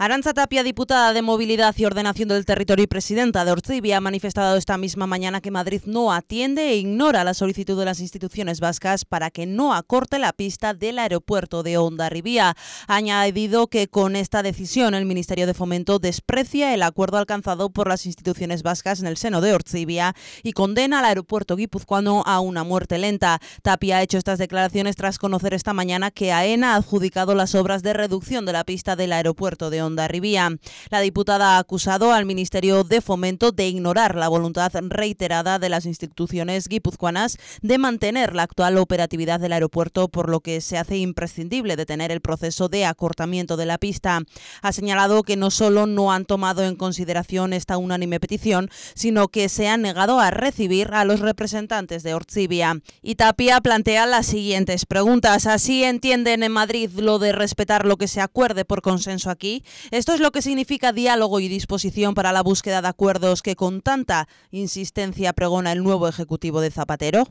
Aranza Tapia, diputada de Movilidad y Ordenación del Territorio y presidenta de Orcibia, ha manifestado esta misma mañana que Madrid no atiende e ignora la solicitud de las instituciones vascas para que no acorte la pista del aeropuerto de Onda Ha añadido que con esta decisión el Ministerio de Fomento desprecia el acuerdo alcanzado por las instituciones vascas en el seno de Orcibia y condena al aeropuerto guipuzcoano a una muerte lenta. Tapia ha hecho estas declaraciones tras conocer esta mañana que AENA ha adjudicado las obras de reducción de la pista del aeropuerto de la diputada ha acusado al Ministerio de Fomento de ignorar la voluntad reiterada de las instituciones guipuzcoanas de mantener la actual operatividad del aeropuerto, por lo que se hace imprescindible detener el proceso de acortamiento de la pista. Ha señalado que no solo no han tomado en consideración esta unánime petición, sino que se han negado a recibir a los representantes de Orzibia. Y Tapia plantea las siguientes preguntas. ¿Así entienden en Madrid lo de respetar lo que se acuerde por consenso aquí? Esto es lo que significa diálogo y disposición para la búsqueda de acuerdos que con tanta insistencia pregona el nuevo Ejecutivo de Zapatero.